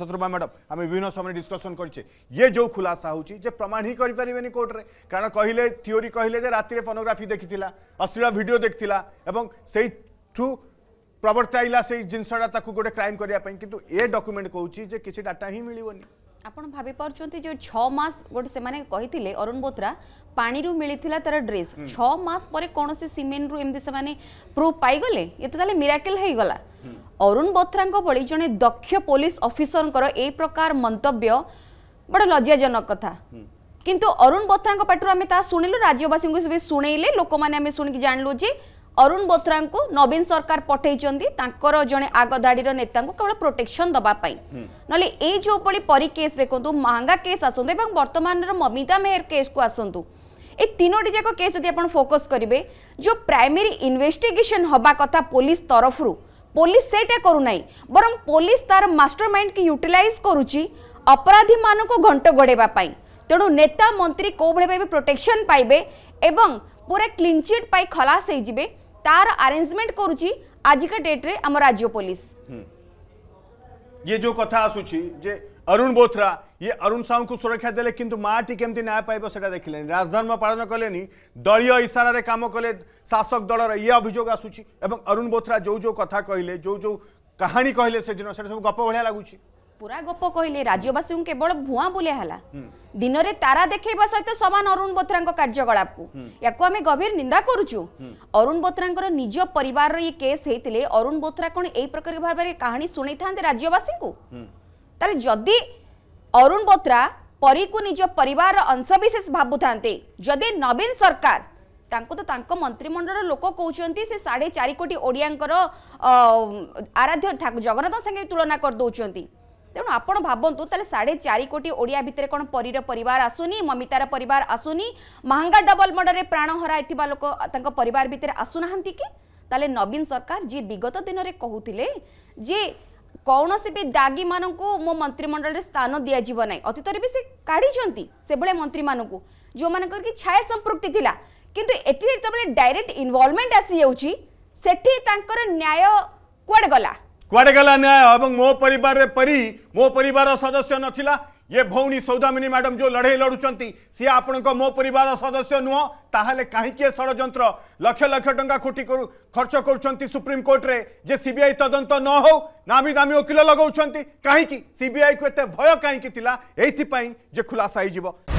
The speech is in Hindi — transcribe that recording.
শত্রুবা ম্যাডাম আমি বিভিন্ন সময় ডিসকসন করছে ইয়ে যে খুলাসা হচ্ছে যে প্রমাণ হি করে পারে কোর্টরে কারণ কহিলে থিওরি কহিলে যে রাতে ফনোগ্রাফি দেখি অশ্লীল ভিডিও দেখি এবং সেইঠু প্রবর্তাইলা সেই জিনিসটা তাকে গোটে ক্রাইম করা কিন্তু এ ডকুমেন্ট কৌছি যে কিছু ডাটা হি মিলবনি ଆପଣ ଭାବିପାରୁଛନ୍ତି ଯେ ଛଅ ମାସ ଗୋଟେ ସେମାନେ କହିଥିଲେ ଅରୁଣ ବୋଥ୍ରା ପାଣିରୁ ମିଳିଥିଲା ତାର ଡ୍ରେସ୍ ଛଅ ମାସ ପରେ କୌଣସି ସିମେଣ୍ଟରୁ ଏମିତି ସେମାନେ ପ୍ରୁଫ୍ ପାଇଗଲେ ଏ ତ ତାହେଲେ ମିରାକେଲ୍ ହେଇଗଲା ଅରୁଣ ବୋଥ୍ରାଙ୍କ ଭଳି ଜଣେ ଦକ୍ଷ ପୋଲିସ ଅଫିସରଙ୍କର ଏ ପ୍ରକାର ମନ୍ତବ୍ୟ ବଡ଼ ଲଜ୍ଜାଜନକ କଥା କିନ୍ତୁ ଅରୁଣ ବୋଥ୍ରାଙ୍କ ପାଟିରୁ ଆମେ ତାହା ଶୁଣିଲୁ ରାଜ୍ୟବାସୀଙ୍କୁ ସେ ଶୁଣେଇଲେ ଲୋକମାନେ ଆମେ ଶୁଣିକି ଜାଣିଲୁ ଯେ অরুণ বোথ্রাঙ্কু নবীন সরকার পঠাইছেন তাঁকর জনে আগধাড়ির নেতা কেবল প্রোটেকশন দেওয়া নহলে এই যেভাবে পরি কেস দেখুন মহঙ্গা কেস আসন্তু এবং বর্তমানের মমিতা মেহর কেসক আসন্তু এই তিনোটি যাক কেস যদি আপনার ফোকস করবে যে প্রাইমেরি ইনভেস্টিগেশন হওয়া কথা পুলিশ তরফরু পুলিশ সেইটা করু না বরং পুলিশ তার মাস্টর মাইন্ড কি ইউটিলাইজ করুচি অপরাধী মানুষ ঘণ্ট গোড়াইবা তেণু নেতা মন্ত্রী কোভাবে ভাবে প্রোটেকশন পাইবে এবং पूरा क्लीनचिट पाई खलास हो ତାର ଆରେଞ୍ଜମେଣ୍ଟ କରୁଛି ଆଜିକା डेट्रे आम राज्य पुलिस हम्म। ये जो कथा जे अरुण बोथरा ये अरुण साहू को सुरक्षा देले किंतु माटी केमती न्याय पाइब सेटा देखिले राजधर्म पालन कले दलय इशारा रे काम कले शासक दल रे ये अभियोग आसुची एवं अरुण बोथरा जो जो कथा कहले जो जो कहानी कहले से दिन से सब गप भलिया लागुची ପୁରା ଗୋପ କହିଲେ ରାଜ୍ୟବାସୀଙ୍କୁ କେବଳ ଭୁଆଁ ବୁଲିଆ ହେଲା ଦିନରେ ତାରା ଦେଖେଇବା ସହିତ ସମାନ ଅରୁଣ ବୋଥ୍ରାଙ୍କ କାର୍ଯ୍ୟକଳାପକୁ ୟାକୁ ଆମେ ଗଭୀର ନିନ୍ଦା କରୁଛୁ ଅରୁଣ ବୋଥ୍ରାଙ୍କର ନିଜ ପରିବାରର ଇଏ କେସ୍ ହେଇଥିଲେ ଅରୁଣ ବୋଥ୍ରା କ'ଣ ଏଇ ପ୍ରକାର ଭାବରେ କାହାଣୀ ଶୁଣେଇଥାନ୍ତେ ରାଜ୍ୟବାସୀଙ୍କୁ ତାହେଲେ ଯଦି ଅରୁଣ ବୋଥ୍ରା ପରୀକୁ ନିଜ ପରିବାରର ଅଂଶବିଶେଷ ଭାବୁଥାନ୍ତେ ଯଦି ନବୀନ ସରକାର ତାଙ୍କୁ ତ ତାଙ୍କ ମନ୍ତ୍ରିମଣ୍ଡଳର ଲୋକ କହୁଛନ୍ତି ସେ ସାଢ଼େ ଚାରି କୋଟି ଓଡ଼ିଆଙ୍କର ଆରାଧ୍ୟ ଜଗନ୍ନାଥଙ୍କ ସାଙ୍ଗେ ତୁଳନା କରିଦେଉଛନ୍ତି ତେଣୁ ଆପଣ ଭାବନ୍ତୁ ତାହେଲେ ସାଢ଼େ ଚାରି କୋଟି ଓଡ଼ିଆ ଭିତରେ କ'ଣ ପରୀର ପରିବାର ଆସୁନି ମମିତାର ପରିବାର ଆସୁନି ମାହାଙ୍ଗା ଡବଲ ମର୍ଡ଼ରରେ ପ୍ରାଣ ହରାଇଥିବା ଲୋକ ତାଙ୍କ ପରିବାର ଭିତରେ ଆସୁନାହାନ୍ତି କି ତାହେଲେ ନବୀନ ସରକାର ଯିଏ ବିଗତ ଦିନରେ କହୁଥିଲେ ଯେ କୌଣସି ବି ଦାଗୀମାନଙ୍କୁ ମୋ ମନ୍ତ୍ରିମଣ୍ଡଳରେ ସ୍ଥାନ ଦିଆଯିବ ନାହିଁ ଅତୀତରେ ବି ସେ କାଢ଼ିଛନ୍ତି ସେଭଳିଆ ମନ୍ତ୍ରୀମାନଙ୍କୁ ଯେଉଁମାନଙ୍କର କି ଛାୟା ସମ୍ପୃକ୍ତି ଥିଲା କିନ୍ତୁ ଏଠି ଯେତେବେଳେ ଡାଇରେକ୍ଟ ଇନଭଲ୍ଭମେଣ୍ଟ ଆସିଯାଉଛି ସେଠି ତାଙ୍କର ନ୍ୟାୟ କୁଆଡ଼େ ଗଲା कड़े गला न्याय एवं मो पर ପରି मो पर सदस्य नाला ये भौणी सौदामिनी मैडम जो लड़े लड़ुंट सी आपण मो पर सदस्य नुह कहीं षड़ लक्ष लक्ष टा खोटी खर्च कर कोर्ट रे जे सीबीआई तदंत न हो नामी दामी वकिल लगे कहीं सीबीआई को एत भय कहीं खुलासा हो